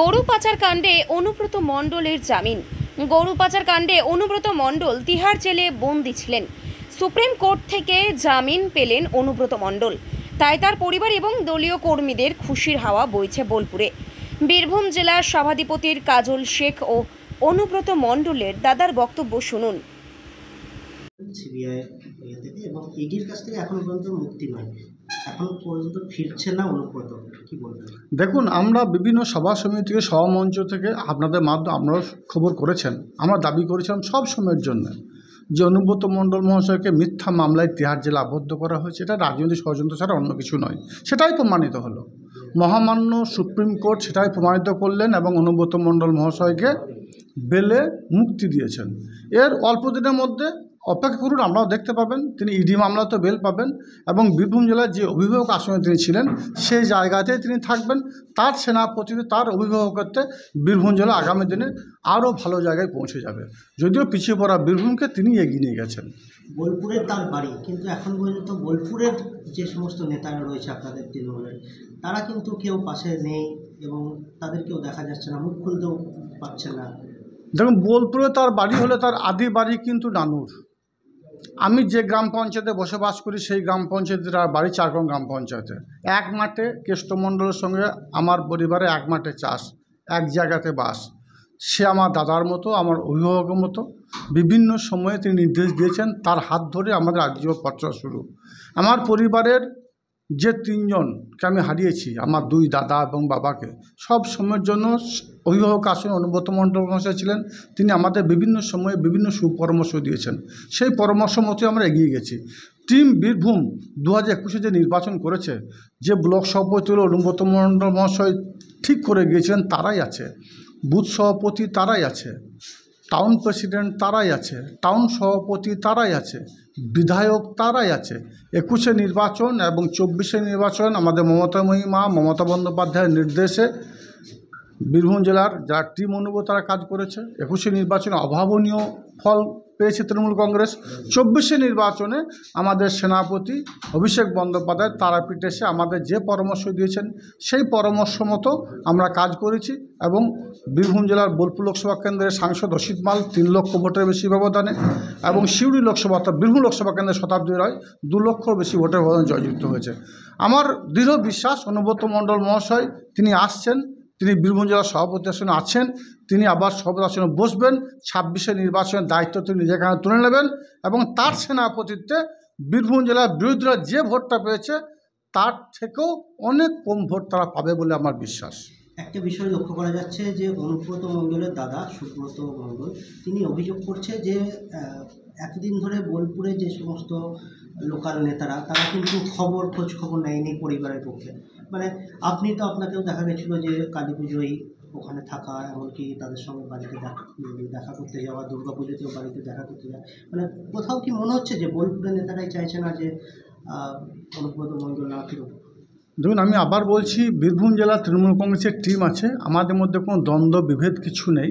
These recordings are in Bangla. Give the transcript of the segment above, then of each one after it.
গরু পাচার কাণ্ডে অনুব্রত মণ্ডলের জামিন গরু পাচার কাণ্ডে অনুব্রত মণ্ডল তিহার জেলে বন্দি ছিলেন সুপ্রিম কোর্ট থেকে জামিন পেলেন অনুব্রত মণ্ডল তাই তার পরিবার এবং দলীয় কর্মীদের খুশির হাওয়া বইছে বোলপুরে বীরভূম জেলার সভাধিপতির কাজল শেখ ও অনুব্রত মণ্ডলের দাদার বক্তব্য শুনুন সিবিআই এবং ইডির কাছ থেকে এখনো পর্যন্ত মুক্তি নয় দেখুন আমরা বিভিন্ন সভা সমিতিকে সভামঞ্চ থেকে আপনাদের মাধ্যমে আমরা খবর করেছেন আমরা দাবি করেছিলাম সব সময়ের জন্য যে অনুব্রত মণ্ডল মহাশয়কে মিথ্যা মামলায় তিহার জেলা আবদ্ধ করা হয়েছে এটা রাজনৈতিক ষড়যন্ত্র ছাড়া অন্য কিছু নয় সেটাই প্রমাণিত হলো মহামান্য সুপ্রিম কোর্ট সেটাই প্রমাণিত করলেন এবং অনুব্রত মণ্ডল মহাশয়কে বেলে মুক্তি দিয়েছেন এর অল্প দিনের মধ্যে অপেক্ষা করুন আপনারাও দেখতে পাবেন তিনি ইডি e মামলাতে বেল পাবেন এবং বীরভূম জেলার যে অভিভাবক আসনে তিনি ছিলেন সেই জায়গাতে তিনি থাকবেন তার সেনাপতিতে তার অভিভাবকত্বে বীরভূম জেলা আগামী দিনে আরও ভালো জায়গায় পৌঁছে যাবে যদিও পিছিয়ে পড়া বীরভূমকে তিনি এগিয়ে নিয়ে গেছেন বোলপুরের তার বাড়ি কিন্তু এখন পর্যন্ত বোলপুরের যে সমস্ত নেতারা রয়েছে আপনাদের তৃণমূলের তারা কিন্তু কেউ পাশে নেই এবং তাদেরকেও দেখা যাচ্ছে না মুখ খুলতেও পারছে না দেখুন বোলপুরে তার বাড়ি হলে তার আদি বাড়ি কিন্তু নানুর আমি যে গ্রাম পঞ্চায়েতে বসবাস করি সেই গ্রাম পঞ্চায়েতের বাড়ি চারকম গ্রাম পঞ্চায়েতে এক মাঠে কেষ্টমণ্ডলের সঙ্গে আমার পরিবারে এক মাঠে চাষ এক জায়গাতে বাস সে আমার দাদার মতো আমার অভিভাবকের মতো বিভিন্ন সময়ে তিনি নির্দেশ দিয়েছেন তার হাত ধরে আমাদের আজীবন পত্র শুরু আমার পরিবারের যে তিনজনকে আমি হারিয়েছি আমার দুই দাদা এবং বাবাকে সব সময়ের জন্য অভিভাবক আসন অনুব্রত মণ্ডল মহাশয় ছিলেন তিনি আমাদের বিভিন্ন সময়ে বিভিন্ন সুপরামর্শ দিয়েছেন সেই পরামর্শ মতোই আমরা এগিয়ে গেছি টিম বীরভূম দু হাজার একুশে যে নির্বাচন করেছে যে ব্লক সভাপতি হল অনুব্রত মণ্ডল মহাশয় ঠিক করে গিয়েছিলেন তারাই আছে বুথ সভাপতি তারাই আছে টাউন প্রেসিডেন্ট তারাই আছে টাউন সভাপতি তারাই আছে বিধায়ক তারাই আছে একুশে নির্বাচন এবং চব্বিশে নির্বাচন আমাদের মমতা মহিমা মমতা বন্দ্যোপাধ্যায়ের নির্দেশে বীরভূম জেলার যারা টিম অনুভব তারা কাজ করেছে একুশে নির্বাচনে অভাবনীয় ফল পেয়েছে তৃণমূল কংগ্রেস চব্বিশে নির্বাচনে আমাদের সেনাপতি অভিষেক বন্দ্যোপাধ্যায় তারাপীঠ এসে আমাদের যে পরামর্শ দিয়েছেন সেই পরামর্শ মতো আমরা কাজ করেছি এবং বীরভূম জেলার বোলপুর লোকসভা কেন্দ্রের সাংসদ অসিত মাল তিন লক্ষ ভোটের বেশি ব্যবধানে এবং শিউড়ি লোকসভা অর্থাৎ বীরভূম লোকসভা কেন্দ্রের শতাব্দী রায় দু লক্ষর বেশি ভোটের ব্যবধানে জয়যুক্ত হয়েছে আমার দৃঢ় বিশ্বাস অনুব্রত মণ্ডল মহাশয় তিনি আসছেন তিনি বীরভূম জেলার সভাপতি আসনে আছেন তিনি আবার সর্বদাসনে বসবেন ছাব্বিশে নির্বাচনের দায়িত্ব তিনি যেখানে তুলে নেবেন এবং তার সেনাপতিত্বে বীরভূম জেলার বিরোধীরা যে ভোটটা পেয়েছে তার থেকেও অনেক কম ভোট তারা পাবে বলে আমার বিশ্বাস একটা বিষয় লক্ষ্য করা যাচ্ছে যে অনুব্রত মণ্ডলের দাদা সুব্রত মণ্ডল তিনি অভিযোগ করছে যে এতদিন ধরে বোলপুরে যে সমস্ত লোকাল নেতারা তারা কিন্তু খবর খোঁজ খবর নেয়নি পরিবারের পক্ষে মানে আপনি তো আপনাকেও দেখা গেছিলো যে কালী পুজোয় ওখানে থাকা এমনকি তাদের সঙ্গে বাড়িতে দেখা করতে যাওয়া দুর্গা পুজোতেও বাড়িতে দেখা করতে যাওয়া মানে কোথাও কি মনে হচ্ছে যে বোলপুরের নেতারাই চাইছে না যে অনুব্রত মণ্ডল না ফিরুক ধরুন আমি আবার বলছি বীরভূম জেলা তৃণমূল কংগ্রেসের টিম আছে আমাদের মধ্যে কোনো দ্বন্দ্ব বিভেদ কিছু নেই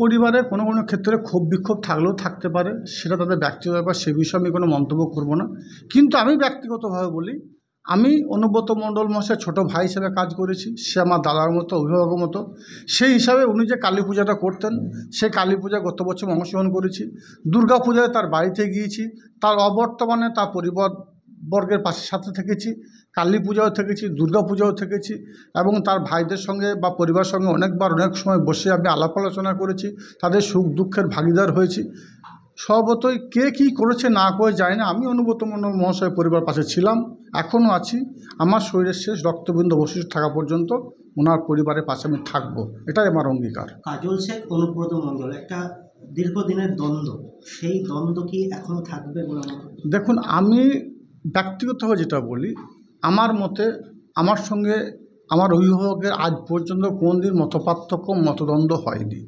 পরিবারে কোনো কোনো ক্ষেত্রে ক্ষোভ বিক্ষোভ থাকলেও থাকতে পারে সেটা তাদের ব্যক্তিগত ব্যাপার সে বিষয়ে আমি কোনো মন্তব্য করব না কিন্তু আমি ব্যক্তিগতভাবে বলি আমি অনুব্রত মণ্ডল মশাই ছোটো ভাই হিসেবে কাজ করেছি সে আমার দাদার মতো অভিভাবকের মতো সেই হিসাবে উনি যে কালী পূজাটা করতেন সে কালী পূজা গত বছর অংশগ্রহণ করেছি দুর্গা পূজায় তার বাড়িতে গিয়েছি তার অবর্তমানে তার পরিবার বর্গের পাশে সাথে থেকেছি কালী পূজাও থেকেছি দুর্গা পূজাও থেকেছি এবং তার ভাইদের সঙ্গে বা পরিবার সঙ্গে অনেকবার অনেক সময় বসে আমি আলাপ আলোচনা করেছি তাদের সুখ দুঃখের ভাগিদার হয়েছি সর্বতই কে কি করেছে না করে জানি না আমি অনুব্রত মন্ডল মহাশয় পরিবার পাশে ছিলাম এখনও আছি আমার শরীরের শেষ রক্তবিন্দু অবশিষ্ট থাকা পর্যন্ত ওনার পরিবারের পাশে আমি থাকবো এটাই আমার অঙ্গীকার কাজল শেখ অনুব্রত মন্ডল একটা দীর্ঘদিনের দ্বন্দ্ব সেই দ্বন্দ্ব কি এখনও থাকবে দেখুন আমি ব্যক্তিগতভাবে যেটা বলি আমার মতে আমার সঙ্গে আমার অভিভাবকের আজ পর্যন্ত কোনদিন মতপার্থক্য মতদ্বন্দ্ব হয়নি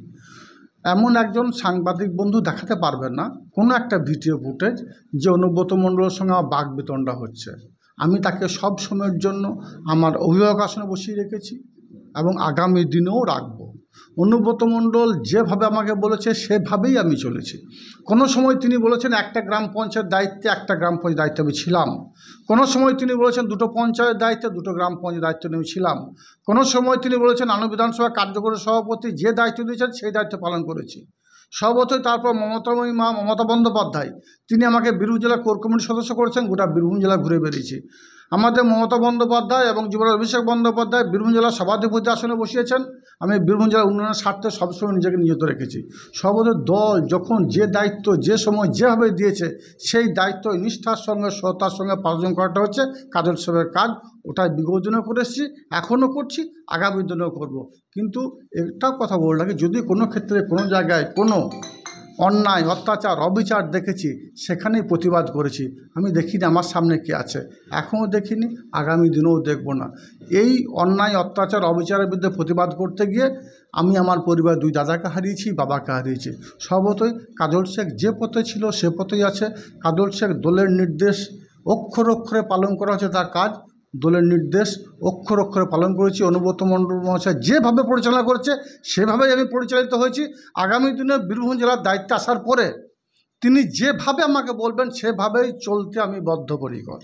এমন একজন সাংবাদিক বন্ধু দেখাতে পারবেন না কোনো একটা ভিডিও ফুটেজ যে অনুব্রত মণ্ডলের সঙ্গে আমার বাঘ বিতণ্ডা হচ্ছে আমি তাকে সব সময়ের জন্য আমার অভিভাবক আসনে বসিয়ে রেখেছি এবং আগামী দিনেও রাখব অনুব্রত মণ্ডল যেভাবে আমাকে বলেছে সেভাবেই আমি চলেছি কোনো সময় তিনি বলেছেন একটা গ্রাম পঞ্চায়েত দায়িত্বে একটা গ্রাম পঞ্চায়েত দায়িত্বে আমি ছিলাম কোনো সময় তিনি বলেছেন দুটো পঞ্চায়েত দায়িত্বে দুটো গ্রাম পঞ্চায়েত দায়িত্ব নিয়ে ছিলাম কোনো সময় তিনি বলেছেন আনু বিধানসভা কার্যকরী সভাপতি যে দায়িত্ব দিয়েছেন সেই দায়িত্ব পালন করেছি সর্বতই তারপর মমতাময়ী মা মমতা বন্দ্যোপাধ্যায় তিনি আমাকে বীরভূম জেলা কোর কমিটির সদস্য করেছেন গোটা বীরভূম জেলা ঘুরে বেরিয়েছি আমাদের মমতা বন্দ্যোপাধ্যায় এবং যুবরাজ অভিষেক বন্দ্যোপাধ্যায় বীরভূম জেলার সভাধিপতি আসনে বসিয়েছেন আমি বীরভূম জেলার উন্নয়নের স্বার্থে সবসময় নিজেকে নিহত রেখেছি সর্বদা দল যখন যে দায়িত্ব যে সময় যেভাবে দিয়েছে সেই দায়িত্ব নিষ্ঠার সঙ্গে সতার সঙ্গে পালন করাটা হচ্ছে কাজল সাহেবের কাজ ওটা বিগত দিনও করে এসেছি এখনও করছি আগামী দিনেও করব। কিন্তু একটা কথা বলে রাখি যদি কোনো ক্ষেত্রে কোনো জায়গায় কোনো অন্যায় অত্যাচার অবিচার দেখেছি সেখানেই প্রতিবাদ করেছি আমি দেখিনি আমার সামনে কি আছে এখনও দেখিনি আগামী দিনেও দেখব না এই অন্যায় অত্যাচার অবিচারের বিরুদ্ধে প্রতিবাদ করতে গিয়ে আমি আমার পরিবার দুই দাদাকে হারিয়েছি বাবাকে হারিয়েছি সর্বতই কাজল শেখ যে পথে ছিল সে পথেই আছে কাজল শেখ দলের নির্দেশ অক্ষর অক্ষরে পালন করা হচ্ছে তার কাজ দলের নির্দেশ অক্ষর অক্ষরে পালন করেছি অনুব্রত মণ্ডল মহাশয় যেভাবে পরিচালনা করেছে সেভাবেই আমি পরিচালিত হয়েছি আগামী দিনে বীরভূম জেলার দায়িত্বে আসার পরে তিনি যেভাবে আমাকে বলবেন সেভাবেই চলতে আমি বদ্ধপরিকর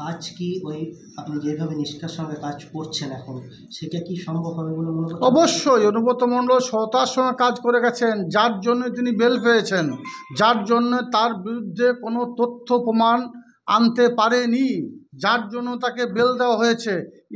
কাজ কি ওই আপনি যেভাবে নিষ্ঠার সঙ্গে কাজ করছেন এখন সেটা কি সম্ভব হবে বলে মনে অবশ্যই অনুব্রত মণ্ডল সতার সঙ্গে কাজ করে গেছেন যার জন্য তিনি বেল পেয়েছেন যার জন্য তার বিরুদ্ধে কোনো তথ্য প্রমাণ আনতে পারেনি যার জন্য তাকে বেল দেওয়া হয়েছে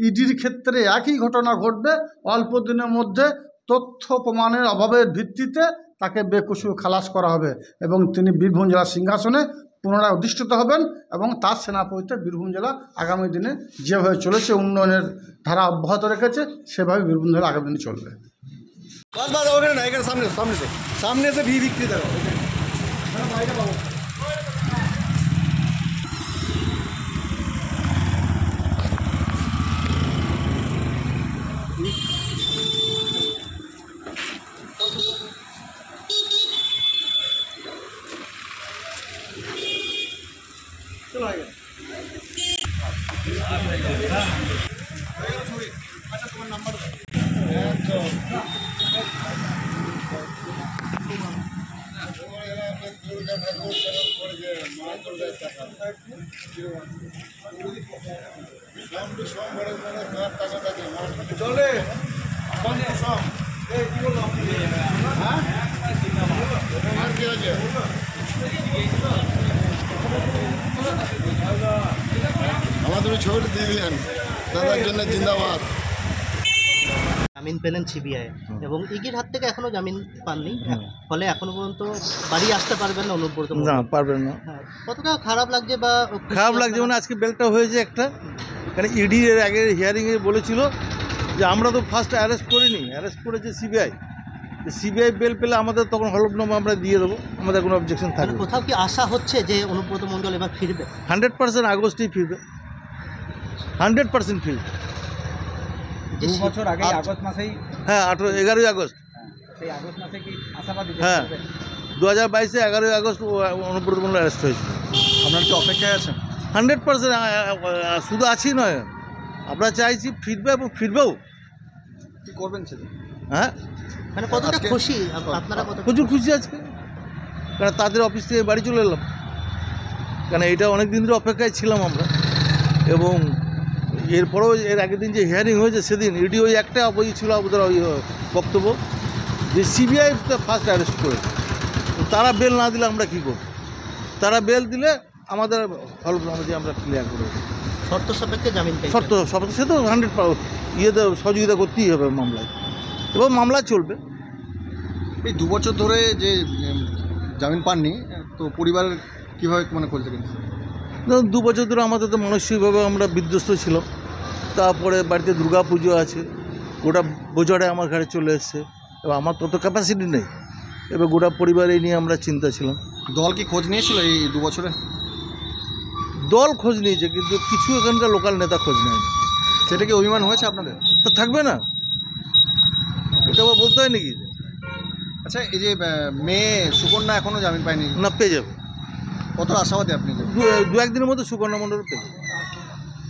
ইডির ক্ষেত্রে একই ঘটনা ঘটবে অল্প দিনের মধ্যে তথ্য প্রমাণের অভাবের ভিত্তিতে তাকে বেকসুর খালাস করা হবে এবং তিনি বীরভূম জেলার সিংহাসনে পুনরায় অধিষ্ঠিত হবেন এবং তার সেনাপতিতে বীরভূম জেলা আগামী দিনে যেভাবে চলেছে উন্নয়নের ধারা অব্যাহত রেখেছে সেভাবে বীরভূম জেলা আগামী দিনে চলবে সামনে সামনে সামনে সে ভি বিক্রি চলে সব এই কি বললাম হ্যাঁ আর কি আছে আমাদের ছবিটা দিবেন দাদার জন্য জিন্দাবাদ জামিন পেলেন সিবিআই এবং ইগির হাত থেকে এখনো জামিন পাননি ফলে এখনো পর্যন্ত বাড়ি আসতে পারবেন না অনুব্রত না পারবেন না হ্যাঁ, কতটা খারাপ লাগছে বা খারাপ লাগছে মানে আজকে বেলটা হয়েছে একটা কারণ ইডি e এর আগে হিয়ারিংয়ে বলেছিল যে আমরা তো ফার্স্ট অ্যারেস্ট করিনি অ্যারেস্ট করেছে সিবিআই সিবিআই বেল পেলে আমাদের তখন হলফনামা আমরা দিয়ে দেবো আমাদের কোনো অবজেকশন মানে থাকবে কোথাও কি আশা হচ্ছে যে অনুব্রত মণ্ডল এবার ফিরবে হান্ড্রেড পার্সেন্ট আগস্টেই ফিরবে হান্ড্রেড পার্সেন্ট ফিরবে বছর আগে আগস্ট মাসেই হ্যাঁ আঠেরো এগারোই আগস্ট হ্যাঁ, আগস্ট মাসে কি হ্যাঁ দু হাজার বাইশে এগারোই আগস্ট আপনার কি অপেক্ষায় হান্ড্রেড পার্সেন্ট শুধু আছি নয় আমরা চাইছি ফিরবে এবং ফিরবেও হ্যাঁ মানে কতটা খুশি আপনারা প্রচুর খুশি আছে কেন তাদের অফিস থেকে বাড়ি চলে এলাম কেন এটা অনেক দিন ধরে অপেক্ষায় ছিলাম আমরা এবং এরপরেও এর আগের দিন যে হিয়ারিং হয়েছে সেদিন ইডি e ওই একটা বই ছিল ওদের ওই বক্তব্য যে সিবিআই ফার্স্ট অ্যারেস্ট করে তারা বেল না দিলে আমরা কী করব তারা বেল দিলে আমাদের যে আমরা ক্লিয়ার করব শর্ত সাপেক্ষে জামিন শর্ত শর্ত সে তো হান্ড্রেড ইয়েতে সহযোগিতা করতেই হবে মামলায় এবং মামলা চলবে এই দু বছর ধরে যে জামিন পাননি তো পরিবারের কীভাবে মানে করছে কিন্তু দু বছর ধরে আমাদের তো মানসিকভাবে আমরা বিধ্বস্ত ছিলাম তারপরে বাড়িতে দুর্গা পুজো আছে গোটা বোঝাটা আমার ঘরে চলে এসছে এবার আমার তত ক্যাপাসিটি নেই এবার গোটা পরিবার এই নিয়ে আমরা চিন্তা ছিলাম দল কি খোঁজ নিয়েছিল এই দু বছরে দল খোঁজ নিয়েছে কিন্তু কিছু এখানকার লোকাল নেতা খোঁজ নেয়নি সেটা কি অভিমান হয়েছে আপনাদের তো থাকবে না এটা আবার বলতে হয় নাকি আচ্ছা এই যে মেয়ে সুকন্যা এখনও জামিন পায়নি না পেয়ে যাবে কত আশাবাদী আপনি দু একদিনের মধ্যে সুকন্যা মণ্ডল পেয়ে যাবে